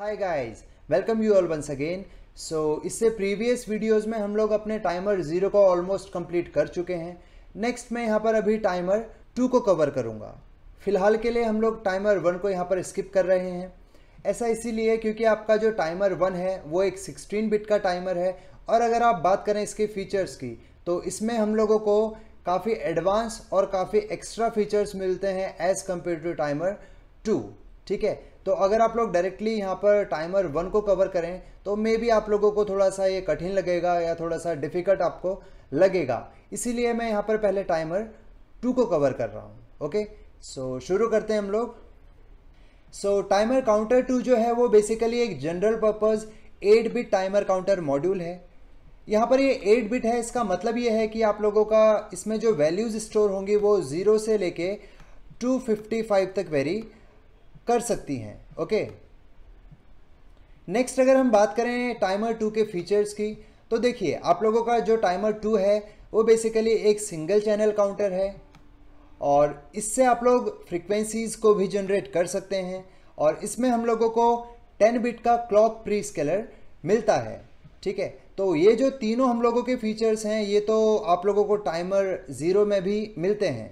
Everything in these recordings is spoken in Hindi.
hi guys welcome you all once again so इससे प्रीवियस वीडियोस में हम लोग अपने टाइमर ज़ीरो को ऑलमोस्ट कंप्लीट कर चुके हैं नेक्स्ट मैं यहाँ पर अभी टाइमर टू को कवर करूँगा फिलहाल के लिए हम लोग टाइमर वन को यहाँ पर स्किप कर रहे हैं ऐसा इसीलिए क्योंकि आपका जो टाइमर वन है वो एक सिक्सटीन बिट का टाइमर है और अगर आप बात करें इसके फीचर्स की तो इसमें हम लोगों को काफ़ी एडवांस और काफ़ी एक्स्ट्रा फीचर्स मिलते हैं as compare to timer two ठीक है तो अगर आप लोग डायरेक्टली यहाँ पर टाइमर वन को कवर करें तो मे भी आप लोगों को थोड़ा सा ये कठिन लगेगा या थोड़ा सा डिफ़िकल्ट आपको लगेगा इसीलिए मैं यहाँ पर पहले टाइमर टू को कवर कर रहा हूँ ओके सो शुरू करते हैं हम लोग सो टाइमर काउंटर टू जो है वो बेसिकली एक general purpose eight bit timer counter module है यहाँ पर ये एट बिट है इसका मतलब ये है कि आप लोगों का इसमें जो वैल्यूज़ स्टोर होंगी वो ज़ीरो से लेके 255 तक वेरी कर सकती हैं ओके नेक्स्ट अगर हम बात करें टाइमर टू के फीचर्स की तो देखिए आप लोगों का जो टाइमर टू है वो बेसिकली एक सिंगल चैनल काउंटर है और इससे आप लोग फ्रिक्वेंसीज़ को भी जनरेट कर सकते हैं और इसमें हम लोगों को 10 बिट का क्लॉक प्री स्केलर मिलता है ठीक है तो ये जो तीनों हम लोगों के फीचर्स हैं ये तो आप लोगों को टाइमर ज़ीरो में भी मिलते हैं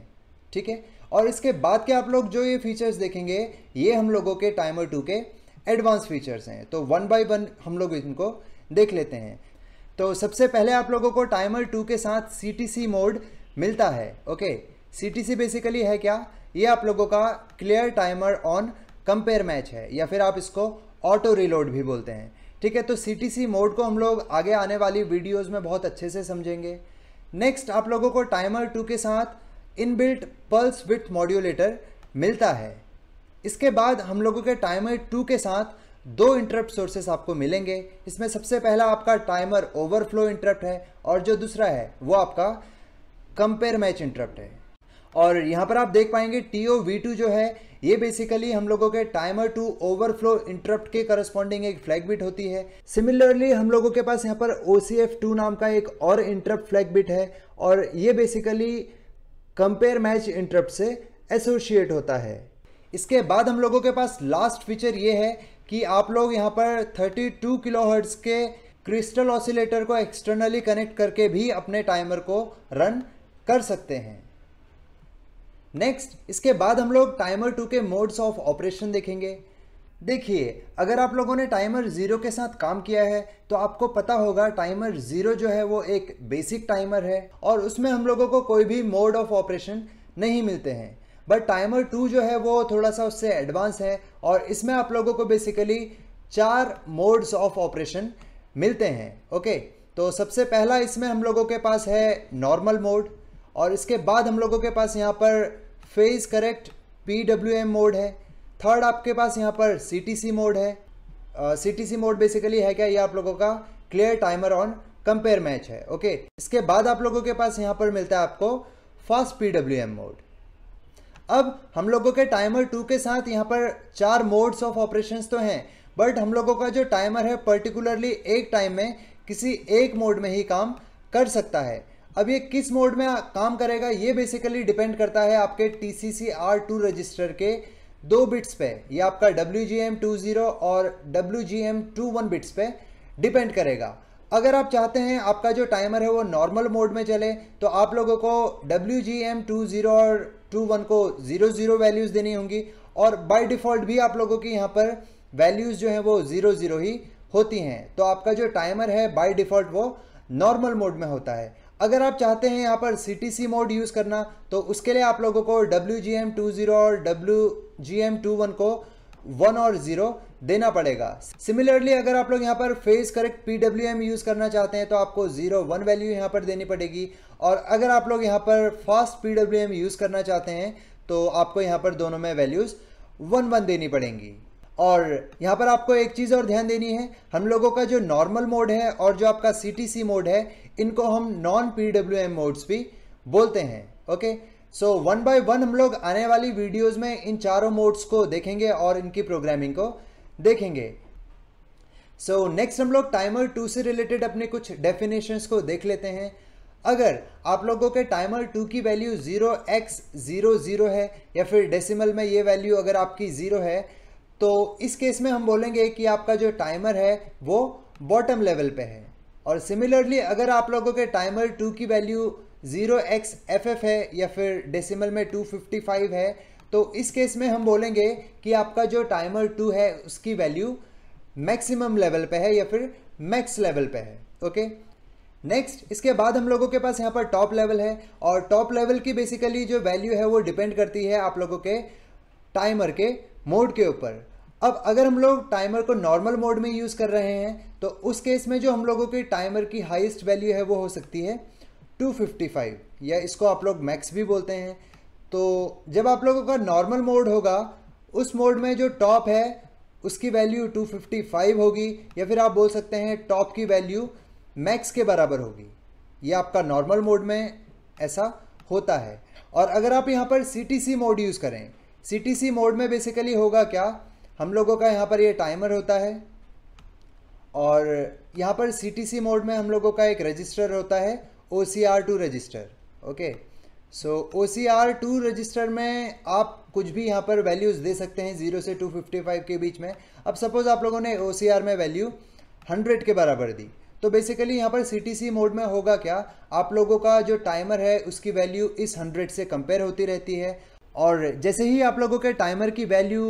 ठीक है और इसके बाद के आप लोग जो ये फीचर्स देखेंगे ये हम लोगों के टाइमर टू के एडवांस फीचर्स हैं तो वन बाय वन हम लोग इनको देख लेते हैं तो सबसे पहले आप लोगों को टाइमर टू के साथ सी मोड मिलता है ओके सी बेसिकली है क्या ये आप लोगों का clear timer on compare match है या फिर आप इसको ऑटो रिलोड भी बोलते हैं ठीक है तो सी मोड को हम लोग आगे आने वाली वीडियोज़ में बहुत अच्छे से समझेंगे नेक्स्ट आप लोगों को टाइमर टू के साथ इनबिल्ट पल्स विथ मॉड्यूलेटर मिलता है इसके बाद हम लोगों के टाइमर टू के साथ दो इंटरप्ट सोर्सेस आपको मिलेंगे इसमें सबसे पहला आपका टाइमर ओवरफ्लो इंटरप्ट है और जो दूसरा है वो आपका कंपेयर मैच इंटरप्ट है और यहाँ पर आप देख पाएंगे टी ओ वी टू जो है ये बेसिकली हम लोगों के टाइमर टू ओवरफ्लो इंटरप्ट के करस्पॉन्डिंग एक फ्लैग बिट होती है सिमिलरली हम लोगों के पास यहाँ पर ओ सी एफ टू नाम का एक और इंटरप्ट फ्लैग बिट है और ये बेसिकली कंपेयर मैच इंटरप्ट से एसोशिएट होता है इसके बाद हम लोगों के पास लास्ट फीचर ये है कि आप लोग यहाँ पर 32 किलोहर्ट्ज के क्रिस्टल ऑसिलेटर को एक्सटर्नली कनेक्ट करके भी अपने टाइमर को रन कर सकते हैं नेक्स्ट इसके बाद हम लोग टाइमर टू के मोड्स ऑफ ऑपरेशन देखेंगे देखिए अगर आप लोगों ने टाइमर ज़ीरो के साथ काम किया है तो आपको पता होगा टाइमर ज़ीरो जो है वो एक बेसिक टाइमर है और उसमें हम लोगों को कोई भी मोड ऑफ ऑपरेशन नहीं मिलते हैं बट टाइमर टू जो है वो थोड़ा सा उससे एडवांस है और इसमें आप लोगों को बेसिकली चार मोड्स ऑफ ऑपरेशन मिलते हैं ओके तो सबसे पहला इसमें हम लोगों के पास है नॉर्मल मोड और इसके बाद हम लोगों के पास यहाँ पर फेज करेक्ट पी मोड है थर्ड आपके पास यहाँ पर सी मोड है सी मोड बेसिकली है क्या ये आप लोगों का clear timer on compare match है ओके इसके बाद आप लोगों के पास यहाँ पर मिलता है आपको फास्ट पी मोड अब हम लोगों के टाइमर टू के साथ यहाँ पर चार मोड्स ऑफ ऑपरेशन तो हैं बट हम लोगों का जो टाइमर है पर्टिकुलरली एक टाइम में किसी एक मोड में ही काम कर सकता है अब ये किस मोड में काम करेगा ये बेसिकली डिपेंड करता है आपके T C C R two register के दो बिट्स पे ये आपका W G M two zero और W G M two one bits पे डिपेंड करेगा अगर आप चाहते हैं आपका जो टाइमर है वो नॉर्मल मोड में चले तो आप लोगों को W G M two zero और टू वन को ज़ीरो ज़ीरो वैल्यूज़ देनी होंगी और बाय डिफ़ॉल्ट भी आप लोगों की यहाँ पर वैल्यूज़ जो हैं वो ज़ीरो ज़ीरो ही होती हैं तो आपका जो टाइमर है बाय डिफ़ॉल्ट वो नॉर्मल मोड में होता है अगर आप चाहते हैं यहाँ पर C T C mode use करना तो उसके लिए आप लोगों को W G M two zero और W G M two one को वन और ज़ीरो देना पड़ेगा सिमिलरली अगर आप लोग यहाँ पर phase correct P W M use करना चाहते हैं तो आपको ज़ीरो वन वैल्यू यहाँ पर देनी पड़ेगी और अगर आप लोग यहाँ पर fast P W M use करना चाहते हैं तो आपको यहाँ पर दोनों में वैल्यूज़ वन वन देनी पड़ेंगी और यहाँ पर आपको एक चीज़ और ध्यान देनी है हम लोगों का जो नॉर्मल मोड है और जो आपका सी मोड है इनको हम नॉन पी मोड्स भी बोलते हैं okay so one by one हम लोग आने वाली वीडियोज़ में इन चारों मोड्स को देखेंगे और इनकी प्रोग्रामिंग को देखेंगे सो so, नेक्स्ट हम लोग टाइमर टू से रिलेटेड अपने कुछ डेफिनेशंस को देख लेते हैं अगर आप लोगों के टाइमर टू की value zero X zero zero है या फिर डेसिमल में ये वैल्यू अगर आपकी ज़ीरो है तो इस केस में हम बोलेंगे कि आपका जो टाइमर है वो बॉटम लेवल पे है और सिमिलरली अगर आप लोगों के टाइमर टू की value zero X F F है या फिर डेसिमल में टू फिफ्टी फाइव है तो इस केस में हम बोलेंगे कि आपका जो टाइमर टू है उसकी वैल्यू मैक्सिमम लेवल पे है या फिर मैक्स लेवल पे है ओके नेक्स्ट इसके बाद हम लोगों के पास यहाँ पर टॉप लेवल है और टॉप लेवल की बेसिकली जो वैल्यू है वो डिपेंड करती है आप लोगों के टाइमर के मोड के ऊपर अब अगर हम लोग टाइमर को नॉर्मल मोड में यूज़ कर रहे हैं तो उस केस में जो हम लोगों की टाइमर की हाईएस्ट वैल्यू है वो हो सकती है 255 या इसको आप लोग मैक्स भी बोलते हैं तो जब आप लोगों का नॉर्मल मोड होगा उस मोड में जो टॉप है उसकी वैल्यू 255 होगी या फिर आप बोल सकते हैं टॉप की वैल्यू मैक्स के बराबर होगी ये आपका नॉर्मल मोड में ऐसा होता है और अगर आप यहाँ पर सी मोड यूज़ करें सी मोड में बेसिकली होगा क्या हम लोगों का यहाँ पर ये यह टाइमर होता है और यहाँ पर सी मोड में हम लोगों का एक रजिस्टर होता है O C R two register okay so O C R two register में आप कुछ भी यहाँ पर वैल्यूज़ दे सकते हैं ज़ीरो से टू फिफ्टी फाइव के बीच में अब सपोज़ आप लोगों ने ओ सी आर में वैल्यू हंड्रेड के बराबर दी तो बेसिकली यहाँ पर सी मोड में होगा क्या आप लोगों का जो टाइमर है उसकी वैल्यू इस हंड्रेड से कंपेयर होती रहती है और जैसे ही आप लोगों के टाइमर की वैल्यू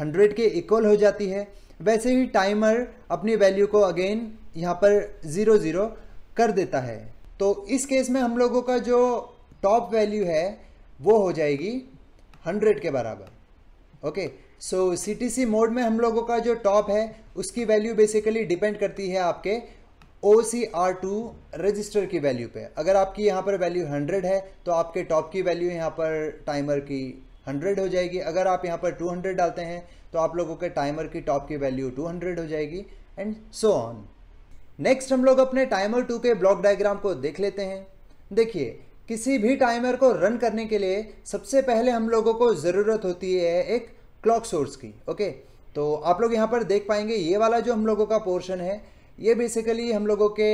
100 के इक्वल हो जाती है वैसे ही टाइमर अपनी वैल्यू को अगेन यहाँ पर ज़ीरो ज़ीरो कर देता है तो इस केस में हम लोगों का जो टॉप वैल्यू है वो हो जाएगी 100 के बराबर ओके सो सी मोड में हम लोगों का जो टॉप है उसकी वैल्यू बेसिकली डिपेंड करती है आपके O C R two register की वैल्यू पे अगर आपकी यहाँ पर वैल्यू 100 है तो आपके टॉप की वैल्यू यहाँ पर टाइमर की 100 हो जाएगी अगर आप यहाँ पर 200 डालते हैं तो आप लोगों के टाइमर की टॉप की वैल्यू 200 हो जाएगी एंड सो ऑन नेक्स्ट हम लोग अपने टाइमर टू के ब्लॉक डायग्राम को देख लेते हैं देखिए किसी भी टाइमर को रन करने के लिए सबसे पहले हम लोगों को ज़रूरत होती है एक क्लॉक सोर्स की ओके तो आप लोग यहाँ पर देख पाएंगे ये वाला जो हम लोगों का पोर्शन है ये बेसिकली हम लोगों के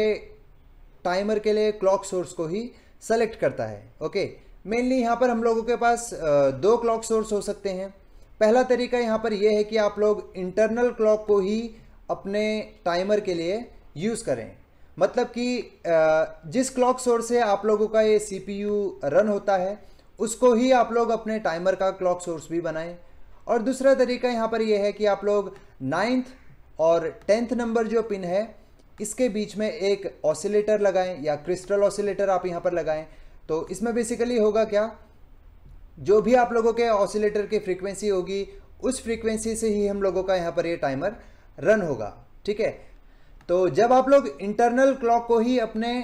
टाइमर के लिए क्लॉक सोर्स को ही सेलेक्ट करता है ओके मेनली यहाँ पर हम लोगों के पास दो क्लॉक सोर्स हो सकते हैं पहला तरीका यहाँ पर यह है कि आप लोग इंटरनल क्लॉक को ही अपने टाइमर के लिए यूज़ करें मतलब कि जिस क्लॉक सोर्स से आप लोगों का ये सीपीयू रन होता है उसको ही आप लोग अपने टाइमर का क्लॉक सोर्स भी बनाएं और दूसरा तरीका यहाँ पर यह है कि आप लोग नाइन्थ और टेंथ नंबर जो पिन है इसके बीच में एक ऑसिलेटर लगाएं या क्रिस्टल ऑसिलेटर आप यहाँ पर लगाएं तो इसमें बेसिकली होगा क्या जो भी आप लोगों के ऑसिलेटर की फ्रीक्वेंसी होगी उस फ्रीक्वेंसी से ही हम लोगों का यहाँ पर ये यह टाइमर रन होगा ठीक है तो जब आप लोग इंटरनल क्लॉक को ही अपने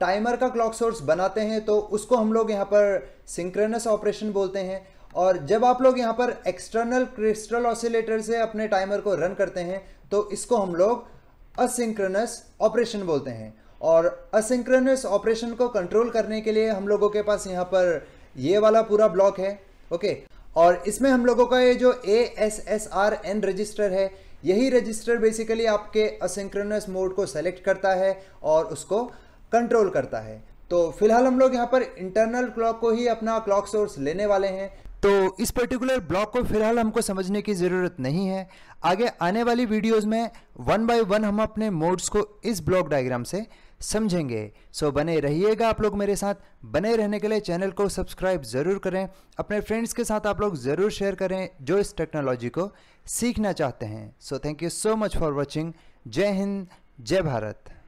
टाइमर का क्लॉक सोर्स बनाते हैं तो उसको हम लोग यहाँ पर सिंक्रेनस ऑपरेशन बोलते हैं और जब आप लोग यहाँ पर एक्सटर्नल क्रिस्टल ऑसिलेटर से अपने टाइमर को रन करते हैं तो इसको हम लोग असिंक्रोनस ऑपरेशन बोलते हैं और असिंक्रोनस ऑपरेशन को कंट्रोल करने के लिए हम लोगों के पास यहाँ पर ये वाला पूरा ब्लॉक है ओके और इसमें हम लोगों का ये जो A S S R N register है यही रजिस्टर बेसिकली आपके असिंक्रोनस मोड को सेलेक्ट करता है और उसको कंट्रोल करता है तो फिलहाल हम लोग यहाँ पर इंटरनल क्लॉक को ही अपना क्लॉक सोर्स लेने वाले हैं तो इस पर्टिकुलर ब्लॉक को फिलहाल हमको समझने की ज़रूरत नहीं है आगे आने वाली वीडियोस में वन बाय वन हम अपने मोड्स को इस ब्लॉक डायग्राम से समझेंगे सो so, बने रहिएगा आप लोग मेरे साथ बने रहने के लिए चैनल को सब्सक्राइब ज़रूर करें अपने फ्रेंड्स के साथ आप लोग ज़रूर शेयर करें जो इस टेक्नोलॉजी को सीखना चाहते हैं so thank you so much for watching जय हिंद जय भारत